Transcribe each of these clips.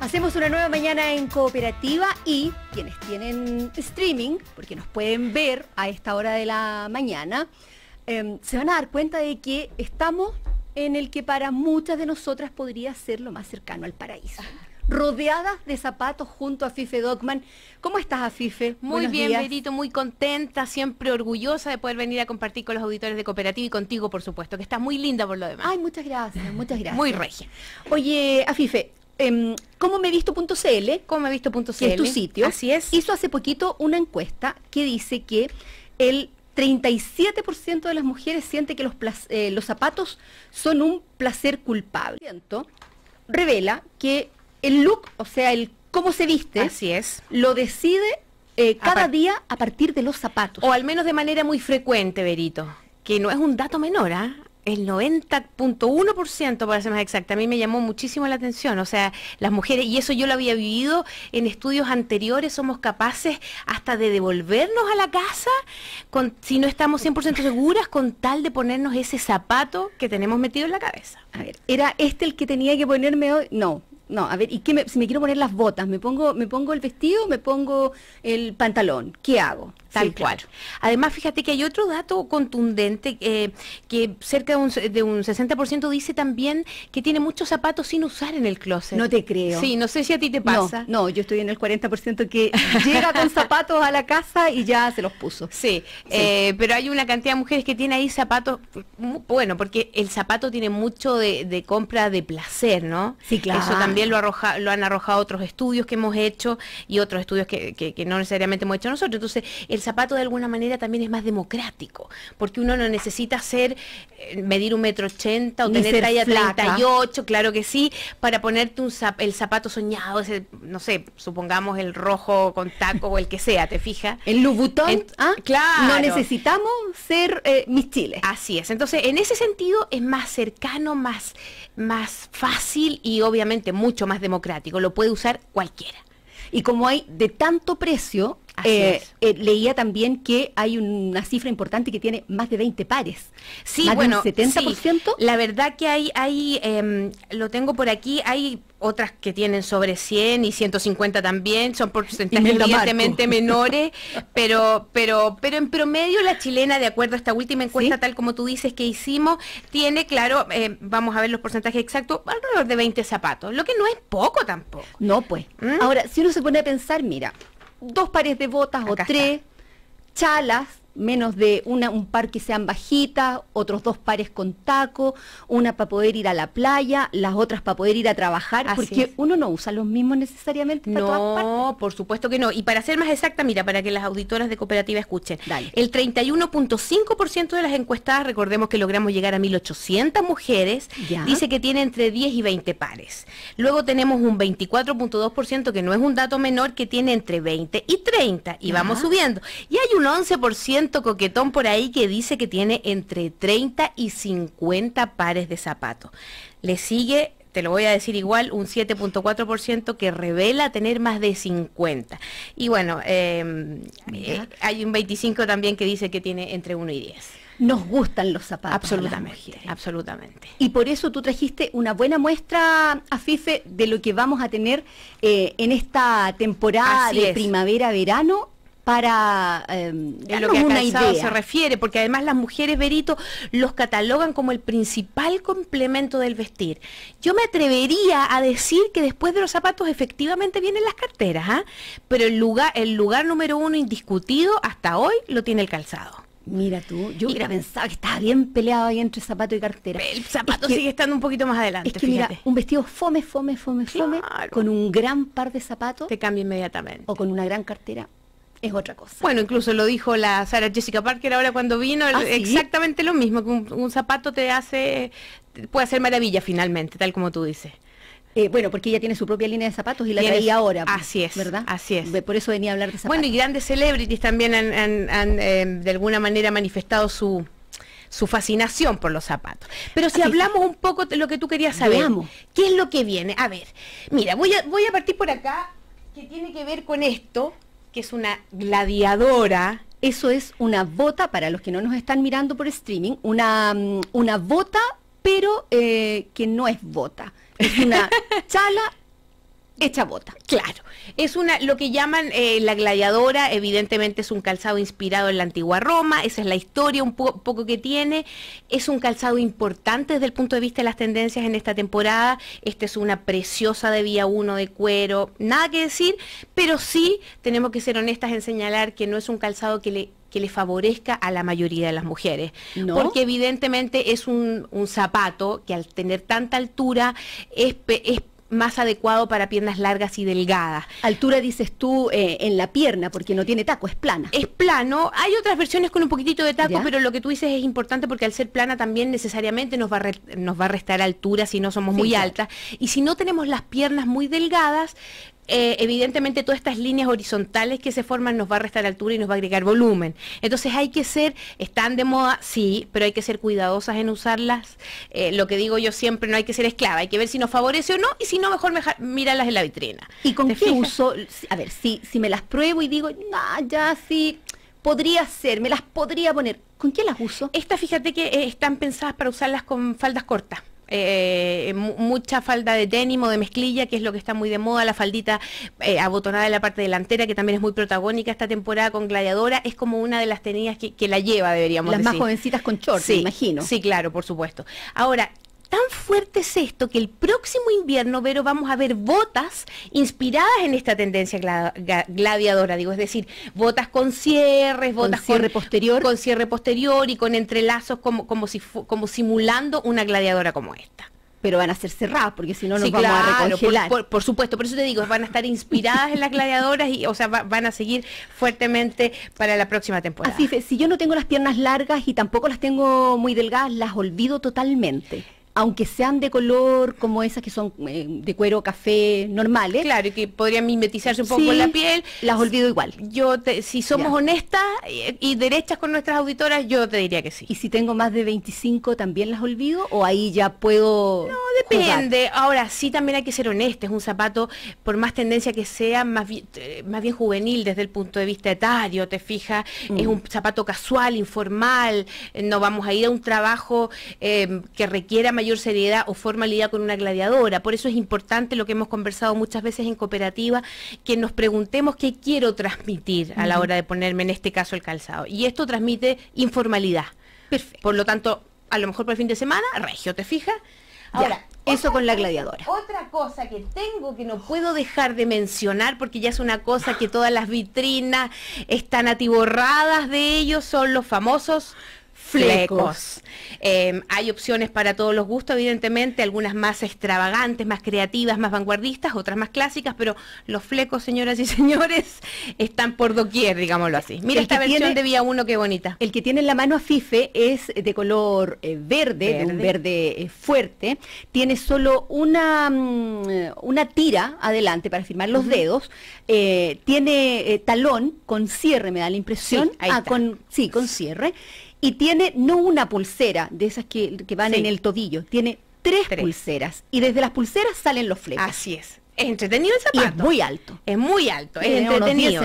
Hacemos una nueva mañana en cooperativa y quienes tienen streaming, porque nos pueden ver a esta hora de la mañana, em, se van a dar cuenta de que estamos en el que para muchas de nosotras podría ser lo más cercano al paraíso. Rodeadas de zapatos junto a Fife Dogman. ¿Cómo estás, Afife? Muy bien, muy contenta, siempre orgullosa de poder venir a compartir con los auditores de Cooperativa y contigo, por supuesto, que estás muy linda por lo demás. Ay, muchas gracias, muchas gracias. Muy regia. Oye, Afife, eh, me visto.cl, que es tu sitio, Así es. hizo hace poquito una encuesta que dice que el 37% de las mujeres siente que los, eh, los zapatos son un placer culpable. Revela que el look, o sea, el cómo se viste, lo decide eh, cada día a partir de los zapatos. O al menos de manera muy frecuente, Berito que no es un dato menor, ¿ah? el 90.1% para ser más exacta, a mí me llamó muchísimo la atención, o sea, las mujeres, y eso yo lo había vivido en estudios anteriores, somos capaces hasta de devolvernos a la casa con, si no estamos 100% seguras con tal de ponernos ese zapato que tenemos metido en la cabeza. A ver, ¿era este el que tenía que ponerme hoy? No, no, a ver, ¿y me, si me quiero poner las botas? ¿Me pongo, me pongo el vestido, me pongo el pantalón? ¿Qué hago? Tal cual. Además, fíjate que hay otro dato contundente eh, que cerca de un, 60% dice también que tiene muchos zapatos sin usar en el closet. No te creo. Sí, no sé si a ti te pasa. No, yo estoy en el 40% que llega con zapatos a la casa y ya se los puso. Sí, eh, pero hay una cantidad de mujeres que tiene ahí zapatos, bueno, porque el zapato tiene mucho de, de compra de placer, ¿no? Sí, claro. Eso también lo, lo han arrojado otros estudios que hemos hecho y otros estudios que, no necesariamente hemos hecho nosotros. Entonces, el zapato de alguna manera también es más democrático, porque uno no necesita ser, eh, medir un metro ochenta o tener talla treinta y ocho, claro que sí, para ponerte el zapato soñado, no sé, supongamos el rojo con taco o el que sea, ¿te fijas? El Louboutin, ¿ah? claro. No necesitamos ser eh, mis chiles. Así es. Entonces, en ese sentido es más cercano, más, más fácil y obviamente muy mucho más democrático, lo puede usar cualquiera. Y como hay de tanto precio, eh, eh, leía también que hay una cifra importante que tiene más de 20 pares. Sí, bueno, 70%. La verdad que hay, hay em, lo tengo por aquí, hay otras que tienen sobre 100 y 150 también, son porcentajes evidentemente menores, pero, pero, pero en promedio la chilena, de acuerdo a esta última encuesta, tal como tú dices que hicimos, tiene, claro, eh, vamos a ver los porcentajes exactos, alrededor de 20 zapatos, lo que no es poco tampoco. No, pues. ¿Mm? Ahora, si uno se pone a pensar, mira, dos pares de botas o tres, chalas, menos de una, un par que sean bajitas, otros dos pares con taco, una para poder ir a la playa, las otras para poder ir a trabajar, porque uno no usa los mismos necesariamente no, por supuesto que no. Y para ser más exacta, mira, para que las auditoras de cooperativa escuchen, el 31.5% de las encuestadas, recordemos que logramos llegar a 1.800 mujeres, dice que tiene entre 10 y 20 pares. Luego tenemos un 24.2%, que no es un dato menor, que tiene entre 20 y 30, y vamos subiendo. Y hay un 11% coquetón por ahí que dice que tiene entre 30 y 50 pares de zapatos. Le sigue te lo voy a decir igual, un 7.4% que revela tener más de 50. Y bueno, em, eh, hay un 25 también que dice que tiene entre 1 y 10. Nos gustan los zapatos. Absolutamente, ¿eh? absolutamente. Y por eso tú trajiste una buena muestra, a Fife de lo que vamos a tener eh, en esta temporada de primavera-verano para eh, lo que una se refiere, porque además las mujeres verito los catalogan como el principal complemento del vestir. Yo me atrevería a decir que después de los zapatos efectivamente vienen las carteras, ¿ah? pero el lugar, el lugar número uno indiscutido hasta hoy lo tiene el calzado. Mira tú, yo hubiera pensado que estaba bien peleado ahí entre zapato y cartera. El zapato sigue estando un poquito más adelante. mira, un vestido fome, fome, fome, fome, con un gran par de zapatos. Te cambia inmediatamente. O con una gran cartera, es otra cosa. Bueno, incluso lo dijo la Sara Jessica Parker ahora cuando vino, ah, exactamente lo mismo, que un, zapato te hace, puede hacer maravilla finalmente, tal como tú dices. Eh, bueno, porque ella tiene su propia línea de zapatos y la traía ahora. Pues, así es, ¿verdad? Así es. Por eso venía a hablar de zapatos. Bueno, y grandes celebrities también han, eh, de alguna manera manifestado su su fascinación por los zapatos. Pero si hablamos un poco de lo que tú querías saber, ¿qué es lo que viene? A ver, mira, voy voy a partir por acá, que tiene que ver con esto, es una gladiadora. Eso es una bota, para los que no nos están mirando por streaming, una, mm, una bota, pero eh, que no es bota. Es una chala hecha bota, claro. Es una, lo que llaman eh, la gladiadora, evidentemente es un calzado inspirado en la antigua Roma, esa es la historia un poco que tiene, es un calzado importante desde el punto de vista de las tendencias en esta temporada, esta es una preciosa de vía 1 de cuero, nada que decir, pero sí tenemos que ser honestas en señalar que no es un calzado que le que le favorezca a la mayoría de las mujeres. Porque evidentemente es un, zapato que al tener tanta altura es, es más adecuado para piernas largas y delgadas. Altura dices tú eh, en la pierna, porque no tiene taco, es plana. Es plano. Hay otras versiones con un poquitito de taco, pero lo que tú dices es importante porque al ser plana también necesariamente nos va a, nos va a restar altura si no somos muy altas. Y si no tenemos las piernas muy delgadas, eh, evidentemente todas estas líneas horizontales que se forman nos va a restar altura y nos va a agregar volumen. Entonces hay que ser, están de moda, sí, pero hay que ser cuidadosas en usarlas. Eh, lo que digo yo siempre, no hay que ser esclava, hay que ver si nos favorece o no y si no, mejor mirarlas en la vitrina. ¿Y con qué uso? A ver, si, si me las pruebo y digo, ya sí, podría ser, me las podría poner. ¿Con qué las uso? Estas, fíjate que eh, están pensadas para usarlas con faldas cortas. Eh, mucha falda de denim o de mezclilla, que es lo que está muy de moda, la faldita eh, abotonada en la parte delantera, que también es muy protagónica esta temporada con Gladiadora, es como una de las tenidas que, la lleva, deberíamos Las más jovencitas con shorts, me imagino. Sí, claro, por supuesto. Ahora, Tan fuerte es esto que el próximo invierno, Vero, vamos a ver botas inspiradas en esta tendencia gladiadora, digo, es decir, botas con cierres, botas con cierre posterior. Con cierre posterior y con entrelazos como, como, si, como simulando una gladiadora como esta pero van a ser cerradas porque si no nos vamos a recongelar. Por, supuesto, por eso te digo, van a estar inspiradas en las gladiadoras y, o sea, van a seguir fuertemente para la próxima temporada. Así si yo no tengo las piernas largas y tampoco las tengo muy delgadas, las olvido totalmente aunque sean de color como esas que son eh, de cuero café normales. Claro, y que podrían mimetizarse un poco en la piel. Las olvido igual. Yo si somos honestas y, derechas con nuestras auditoras, yo te diría que sí. ¿Y si tengo más de 25 también las olvido o ahí ya puedo No, depende. Ahora, sí también hay que ser honesta, es un zapato por más tendencia que sea, más bien, eh, más bien juvenil desde el punto de vista etario, te fijas, es mm. un zapato casual, informal, no vamos a ir a un trabajo eh, que requiera mayor seriedad o formalidad con una gladiadora. Por eso es importante lo que hemos conversado muchas veces en cooperativa, que nos preguntemos qué quiero transmitir a la hora de ponerme, en este caso, el calzado. Y esto transmite informalidad. Por lo tanto, a lo mejor para el fin de semana, Regio, ¿te fijas? Ahora, eso con la gladiadora. otra cosa que tengo que no puedo dejar de mencionar, porque ya es una cosa que todas las vitrinas están atiborradas de ellos, son los famosos flecos. Em, hay opciones para todos los gustos, evidentemente, algunas más extravagantes, más creativas, más vanguardistas, otras más clásicas, pero los flecos, señoras y señores, están por doquier, digámoslo así. Mira esta versión de Vía uno, qué bonita. El que tiene la mano a Fife es de color eh, verde, verde, un eh, verde fuerte. Tiene solo una, mm, una tira adelante para firmar los dedos. Eh, tiene talón con cierre, me da la impresión. ah, Con, sí, con cierre y tiene no una pulsera de esas que, van en el tobillo, tiene tres, pulseras y desde las pulseras salen los flecos. Así es es entretenido el zapato. es muy alto. Es muy alto, es entretenido.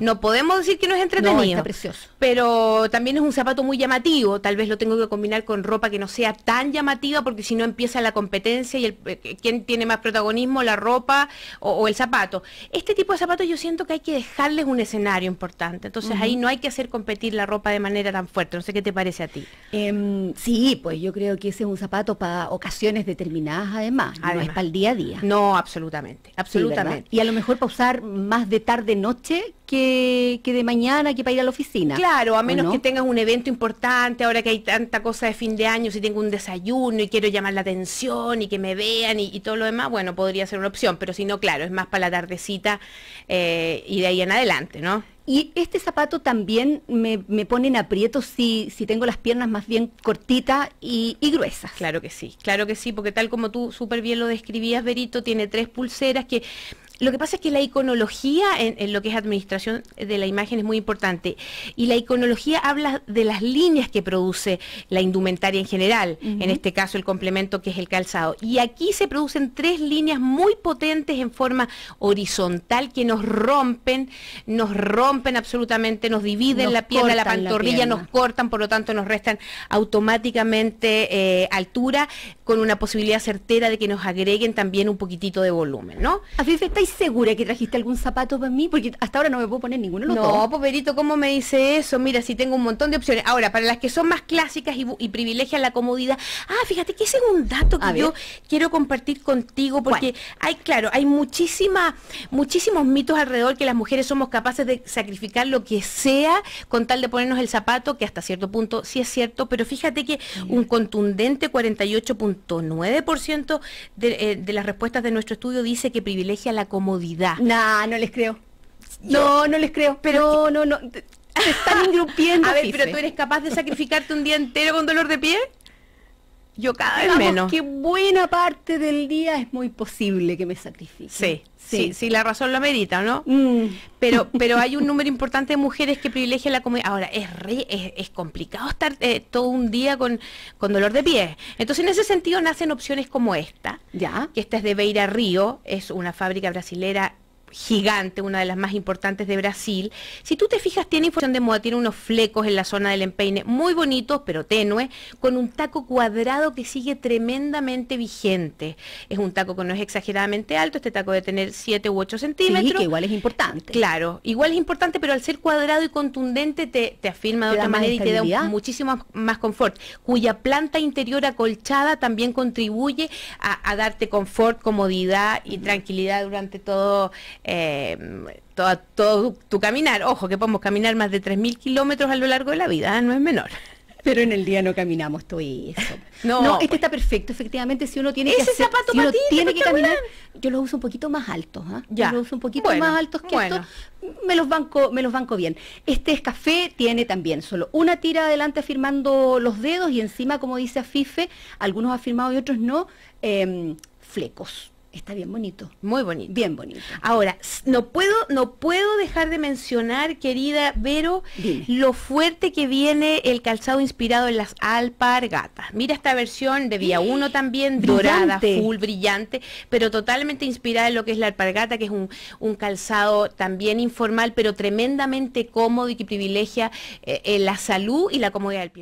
no podemos decir que no es entretenido. No, está precioso. Pero también es un zapato muy llamativo, tal vez lo tengo que combinar con ropa que no sea tan llamativa porque si no empieza la competencia y eh, eh, quién tiene más protagonismo, la ropa o, el zapato. Este tipo de zapatos yo siento que hay que dejarles un escenario importante, entonces ahí no hay que hacer competir la ropa de manera tan fuerte, no sé qué te parece a ti. Em, sí, pues yo creo que ese es un zapato para ocasiones determinadas además, además. no es para el día a día. No, absolutamente absolutamente, y a lo mejor pausar más de tarde noche que, de mañana, que para ir a la oficina. Claro, a menos que tengas un evento importante, ahora que hay tanta cosa de fin de año, si tengo un desayuno y quiero llamar la atención y que me vean y, todo lo demás, bueno, podría ser una opción, pero si no, claro, es más para la tardecita eh, y de ahí en adelante, ¿no? Y este zapato también me, me pone en aprietos si, si tengo las piernas más bien cortitas y, y, gruesas. Claro que sí, claro que sí, porque tal como tú súper bien lo describías, Berito, tiene tres pulseras que lo que pasa es que la iconología en, lo que es administración de la imagen es muy importante. Y la iconología habla de las líneas que produce la indumentaria en general, en este caso el complemento que es el calzado. Y aquí se producen tres líneas muy potentes en forma horizontal que nos rompen, nos rompen absolutamente, nos dividen la pierna, la pantorrilla, nos cortan, por lo tanto nos restan automáticamente eh, altura, con una posibilidad certera de que nos agreguen también un poquitito de volumen, ¿no? segura que trajiste algún zapato para mí? Porque hasta ahora no me puedo poner ninguno no, poverito, pues, ¿cómo me dice eso? Mira, si tengo un montón de opciones. Ahora, para las que son más clásicas y, y privilegian la comodidad. Ah, fíjate que ese es un dato que yo quiero compartir contigo porque hay, claro, hay muchísimas, muchísimos mitos alrededor que las mujeres somos capaces de sacrificar lo que sea con tal de ponernos el zapato, que hasta cierto punto sí es cierto, pero fíjate que un contundente 48.9% eh, de las respuestas de nuestro estudio dice que privilegia la comodidad comodidad. no les creo. no, no les creo. Pero no, no, no. están ingrupiendo A ver, pero tú eres capaz de sacrificarte un día entero con dolor de pie? Yo cada vez menos. que buena parte del día es muy posible que me sacrifique. Sí, sí, sí, la razón lo medita, ¿no? Mm. Pero, pero hay un número importante de mujeres que privilegia la comida. Ahora, es, re, es, complicado estar eh, todo un día con, con dolor de pies. Entonces, en ese sentido, nacen opciones como esta. Ya. Que esta es de Beira Río, es una fábrica brasilera gigante, una de las más importantes de Brasil. Si tú te fijas, tiene información de moda, tiene unos flecos en la zona del empeine muy bonitos, pero tenue, con un taco cuadrado que sigue tremendamente vigente. Es un taco que no es exageradamente alto, este taco debe tener 7 u 8 centímetros. Sí, que igual es importante. Claro, igual es importante, pero al ser cuadrado y contundente te, te afirma de otra manera y te da muchísimo más, confort, cuya planta interior acolchada también contribuye a, a darte confort, comodidad y tranquilidad durante todo eh, em, todo, todo tu caminar. Ojo, que podemos caminar más de 3.000 kilómetros a lo largo de la vida, ¿eh? no es menor. Pero en el día no caminamos todo eso. No, este pues. está perfecto, efectivamente. Si uno tiene ese que tiene caminar, yo los uso un poquito más altos, ¿ah? Yo los uso un poquito más altos que esto, Me los banco, me los banco bien. Este es café, tiene también solo una tira adelante afirmando los dedos y encima, como dice Afife, algunos afirmados y otros no, em, flecos Está bien bonito. Muy bonito. Bien bonito. Ahora, no puedo, no puedo dejar de mencionar, querida Vero, lo fuerte que viene el calzado inspirado en las alpargatas. Mira esta versión de Vía Uno también, dorada, full, brillante, pero totalmente inspirada en lo que es la alpargata, que es un, calzado también informal, pero tremendamente cómodo y que privilegia eh, eh, la salud y la comodidad del pie.